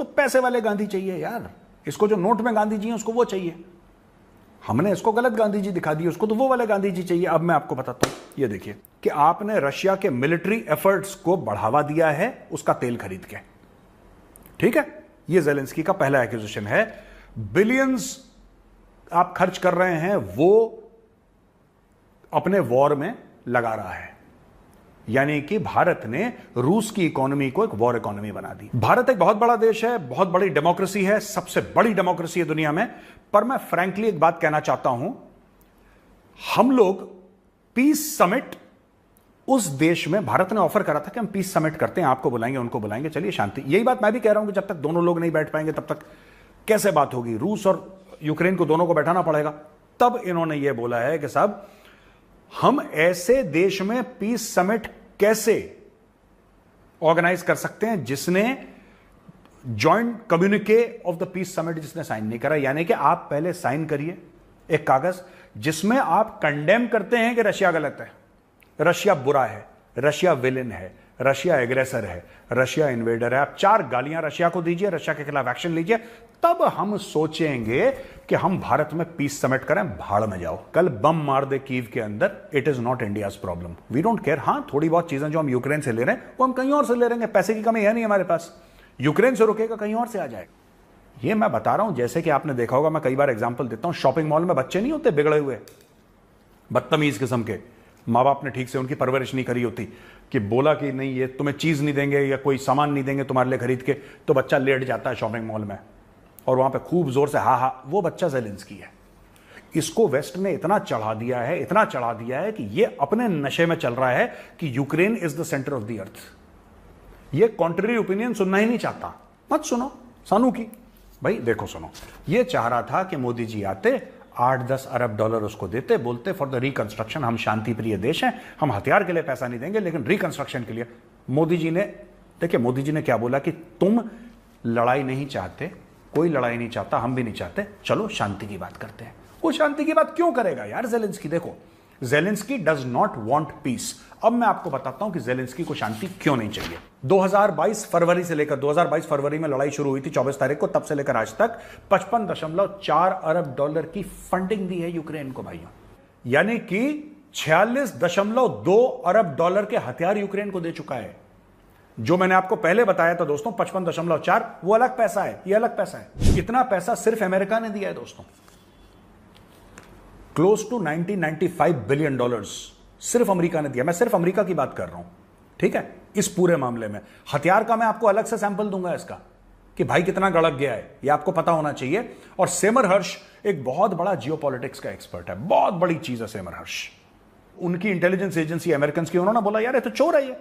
तो पैसे वाले गांधी चाहिए यार इसको जो नोट में गांधी जी हैं उसको वो चाहिए हमने इसको गलत गांधी जी दिखा दी उसको तो वो वाले गांधी जी चाहिए अब मैं आपको बताता हूं ये देखिए कि आपने रशिया के मिलिट्री एफर्ट्स को बढ़ावा दिया है उसका तेल खरीद के ठीक है ये जेलेंस्की का पहला एक्विजिशन है बिलियंस आप खर्च कर रहे हैं वो अपने वॉर में लगा रहा है यानी कि भारत ने रूस की इकोनॉमी को एक वॉर इकोनॉमी बना दी भारत एक बहुत बड़ा देश है बहुत बड़ी डेमोक्रेसी है सबसे बड़ी डेमोक्रेसी है दुनिया में पर मैं फ्रेंकली एक बात कहना चाहता हूं हम लोग पीस समिट उस देश में भारत ने ऑफर करा था कि हम पीस समिट करते हैं आपको बुलाएंगे उनको बुलाएंगे चलिए शांति यही बात मैं भी कह रहा हूं कि जब तक दोनों लोग नहीं बैठ पाएंगे तब तक कैसे बात होगी रूस और यूक्रेन को दोनों को बैठाना पड़ेगा तब इन्होंने यह बोला है कि साहब हम ऐसे देश में पीस समिट कैसे ऑर्गेनाइज कर सकते हैं जिसने joint communique of the peace summit जिसने साइन नहीं करा यानी कि आप पहले साइन करिए एक कागज जिसमें आप कंडेम करते हैं कि रशिया गलत है रशिया बुरा है रशिया विलेन है रशिया एग्रेसर है रशिया इन्वेडर है आप चार गालियां रशिया को दीजिए रशिया के खिलाफ एक्शन लीजिए तब हम सोचेंगे कि हम भारत में पीस समिट करें भाड़ में जाओ कल बम मार दे कीव के अंदर it is not India problem we don't care हाँ थोड़ी बहुत चीजें जो हम यूक्रेन से ले रहे हैं वो हम कहीं और से ले रहे हैं पैसे की कमी है नहीं हमारे पास यूक्रेन से रुकेगा कहीं और से आ जाएगा ये मैं बता रहा हूं जैसे कि आपने देखा होगा मैं कई बार एग्जाम्पल देता हूं शॉपिंग मॉल में बच्चे नहीं होते बिगड़े हुए बदतमीज किस्म के माँ बाप ने ठीक से उनकी परवरिश नहीं करी होती कि बोला कि नहीं ये तुम्हें चीज़ नहीं देंगे या कोई सामान नहीं देंगे तुम्हारे लिए खरीद के तो बच्चा लेट जाता है शॉपिंग मॉल में और वहाँ पे खूब जोर से हा हा वो बच्चा की है इसको वेस्ट ने इतना चढ़ा दिया है इतना चढ़ा दिया है कि ये अपने नशे में चल रहा है कि Ukraine is the centre of the earth ये कॉन्ट्री ओपिनियन सुनना ही नहीं चाहता मत सुनो सानू की भाई देखो सुनो ये चाह रहा था कि मोदी जी आते आठ दस अरब डॉलर उसको देते बोलते फॉर द रिकंस्ट्रक्शन हम शांति प्रिय देश हैं हम हथियार के लिए पैसा नहीं देंगे लेकिन रिकंस्ट्रक्शन के लिए मोदी जी ने देखिए मोदी जी ने क्या बोला कि तुम लड़ाई नहीं चाहते कोई लड़ाई नहीं चाहता हम भी नहीं चाहते चलो शांति की बात करते हैं वो शांति की बात क्यों करेगा यार जेलेंस की देखो Zelensky does not want peace अब मैं आपको बताता हूं कि जेलेंस्की को शांति क्यों नहीं चाहिए 2022 फरवरी से लेकर 2022 फरवरी में लड़ाई शुरू हुई थी 24 तारीख को तब से लेकर आज तक 55.4 अरब डॉलर की फंडिंग दी है यूक्रेन को भाइयों यानी कि 46.2 अरब डॉलर के हथियार यूक्रेन को दे चुका है जो मैंने आपको पहले बताया था दोस्तों पचपन दशमलव चार वो अलग पैसा है ये अलग पैसा है इतना पैसा सिर्फ अमेरिका ने दिया है दोस्तों क्लोज टू 1995 बिलियन डॉलर्स सिर्फ अमेरिका ने दिया मैं सिर्फ अमेरिका की बात कर रहा हूं ठीक है इस पूरे मामले में हथियार का मैं आपको अलग से सैंपल दूंगा इसका कि भाई कितना गड़क गया है ये आपको पता होना चाहिए और सेमर हर्ष एक बहुत बड़ा जियोपॉलिटिक्स का एक्सपर्ट है बहुत बड़ी चीज है सेमर हर्ष उनकी इंटेलिजेंस एजेंसी अमेरिकन की उन्होंने बोला यार ये तो चोर है ये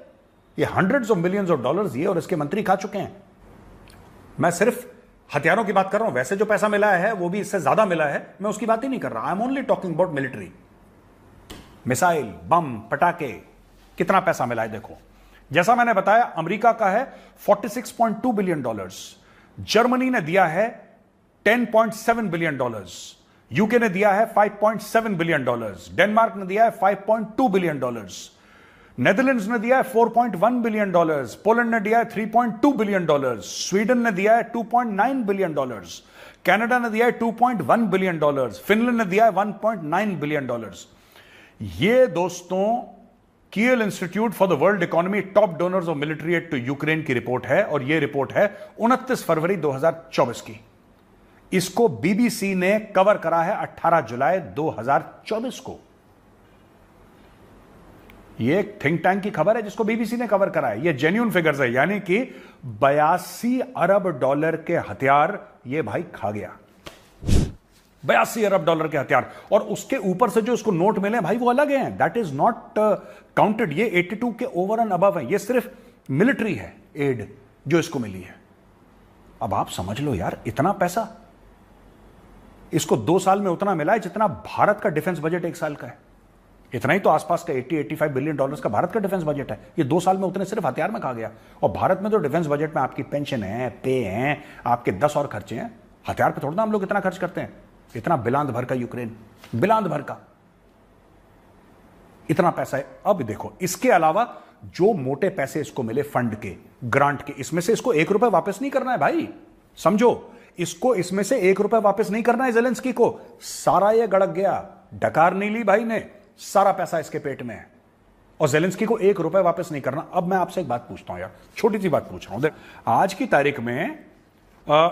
ये hundreds of millions of dollars ये और इसके मंत्री खा चुके हैं मैं सिर्फ हथियारों की बात कर रहा हूं वैसे जो पैसा मिला है वो भी इससे ज्यादा मिला है मैं उसकी बात ही नहीं कर रहा I am only talking about military missile bomb पटाखे कितना पैसा मिला है देखो जैसा मैंने बताया अमेरिका का है 46.2 बिलियन डॉलर्स जर्मनी ने दिया है 10.7 बिलियन डॉलर्स यूके ने दिया है 5.7 बिलियन डॉलर्स डेनमार्क ने दिया है 5.2 बिलियन डॉलर्स नेदरलैंड्स ने दिया है 4.1 बिलियन डॉलर्स पोलैंड ने दिया है 3.2 बिलियन डॉलर्स स्वीडन ने दिया है 2.9 बिलियन डॉलर्स कनाडा ने दिया है 2.1 बिलियन डॉलर्स फिनलैंड ने दिया है 1.9 बिलियन डॉलर्स ये दोस्तों Kiel institute for the world economy top donors of military aid to Ukraine की रिपोर्ट है और यह रिपोर्ट है उनतीस फरवरी दो की इसको बीबीसी ने कवर करा है 18 जुलाई 2024 को ये एक थिंक टैंक की खबर है जिसको बीबीसी ने कवर करा है ये जेन्यून फिगर्स है यानी कि बयासी अरब डॉलर के हथियार ये भाई खा गया बयासी अरब डॉलर के हथियार और उसके ऊपर से जो उसको नोट मिले भाई वो अलग हैं दैट इज नॉट काउंटेड ये 82 के ओवर एंड अबव है ये सिर्फ मिलिट्री है एड जो इसको मिली है अब आप समझ लो यार इतना पैसा इसको दो साल में उतना मिला है जितना भारत का डिफेंस बजट एक साल का है इतना ही तो आसपास का 80 85 बिलियन डॉलर्स का भारत का डिफेंस बजट है ये दो साल में उतने सिर्फ हथियार में खा गया और भारत में तो डिफेंस बजट में आपकी पेंशन है पे है आपके दस और खर्चे हैं हथियार पर थोड़ा ना हम लोग इतना खर्च करते हैं इतना बिलांद भर का यूक्रेन बिलांद भर का इतना पैसा है अब देखो इसके अलावा जो मोटे पैसे इसको मिले फंड के ग्रांट के इसमें से इसको एक रुपए वापस नहीं करना है भाई समझो इसको इसमें से एक रुपए वापस नहीं करना है जेलेंस्की को सारा ये गड़क गया डकार नहीं ली भाई ने सारा पैसा इसके पेट में है और जेलेंस्की को एक रुपए वापस नहीं करना अब मैं आपसे एक बात पूछता हूं यार छोटी सी बात पूछ रहा हूं देख आज की तारीख में आ,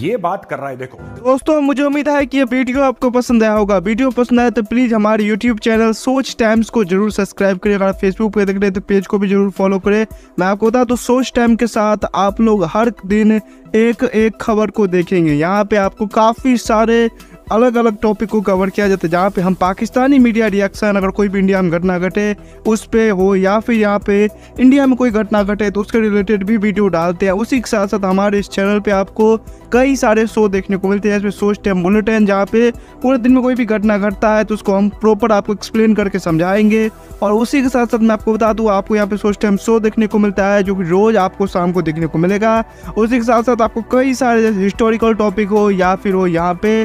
ये बात कर रहा है देखो दोस्तों मुझे उम्मीद है कि ये वीडियो आपको पसंद आया होगा वीडियो पसंद आया तो प्लीज हमारे यूट्यूब चैनल सोच टाइम्स को जरूर सब्सक्राइब करें अगर फेसबुक पे देख रहे तो पेज को भी जरूर फॉलो करें मैं आपको बता तो सोच टाइम के साथ आप लोग हर दिन एक एक खबर को देखेंगे यहाँ पे आपको काफी सारे अलग अलग टॉपिक को कवर किया जाता है जहाँ पे हम पाकिस्तानी मीडिया रिएक्शन अगर कोई भी इंडिया में घटना घटे उस पर हो या फिर यहाँ पे इंडिया में कोई घटना घटे तो उसके रिलेटेड भी वीडियो डालते हैं उसी के साथ साथ हमारे इस चैनल पर आपको कई सारे शो देखने को मिलते हैं जिसमें शो स्टेम बुलेटिन जहाँ पे पूरे दिन में कोई भी घटना घटता है तो उसको हम प्रॉपर आपको एक्सप्लेन करके समझाएंगे और उसी के साथ साथ मैं आपको बता दूँ आपको यहाँ पे शो स्टेम शो देखने को मिलता है जो कि रोज़ आपको शाम को देखने को मिलेगा उसी के साथ साथ आपको कई सारे जैसे हिस्टोरिकल टॉपिक हो या फिर हो यहाँ पे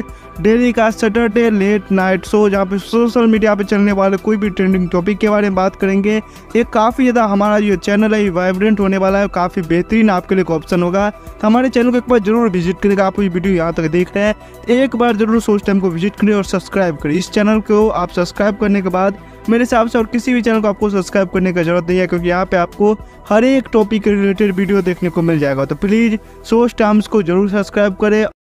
डेली का सैटरडे लेट नाइट शो जहाँ पे सोशल मीडिया पे चलने वाले कोई भी ट्रेंडिंग टॉपिक के बारे में बात करेंगे ये काफ़ी ज़्यादा हमारा जो चैनल है ये वाइब्रेंट होने वाला है काफ़ी बेहतरीन आपके लिए ऑप्शन होगा तो हमारे चैनल को एक बार जरूर विजिट करेगा आप ये वीडियो यहाँ तक देख रहे हैं एक बार जरूर सोच टाइम को विजिट करें और सब्सक्राइब करें इस चैनल को आप सब्सक्राइब करने के बाद मेरे हिसाब से और किसी भी चैनल को आपको सब्सक्राइब करने की जरूरत नहीं है क्योंकि यहाँ पे आपको हर एक टॉपिक के रिलेटेड वीडियो देखने को मिल जाएगा तो प्लीज़ सोच टाइम्स को जरूर सब्सक्राइब करें